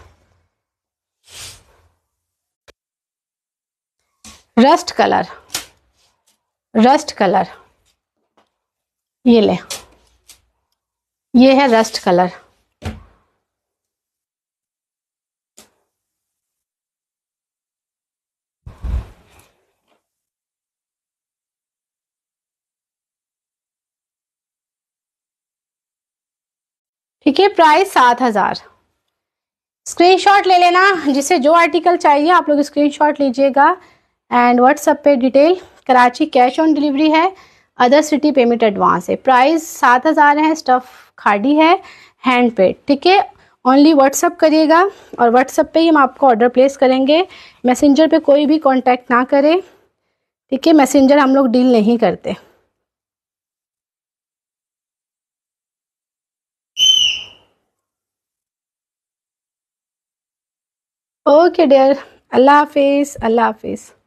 rust colour rust colour ये लें ये है रस्ट कलर ठीक है प्राइस सात हजार स्क्रीनशॉट ले लेना जिसे जो आर्टिकल चाहिए आप लोग स्क्रीनशॉट लीजिएगा एंड व्हाट्सएप पे detail Karachi cash on delivery है अदर सिटी पेमेंट एडवांस है प्राइस सात हज़ार है स्टफ़ खाड़ी है हैंड पेड ठीक है ओनली व्हाट्सअप करिएगा और व्हाट्सअप पे ही हम आपको ऑर्डर प्लेस करेंगे मैसेंजर पे कोई भी कांटेक्ट ना करें ठीक है मैसेंजर हम लोग डील नहीं करते ओके डियर अल्लाह हाफिज़ अल्लाह हाफिज़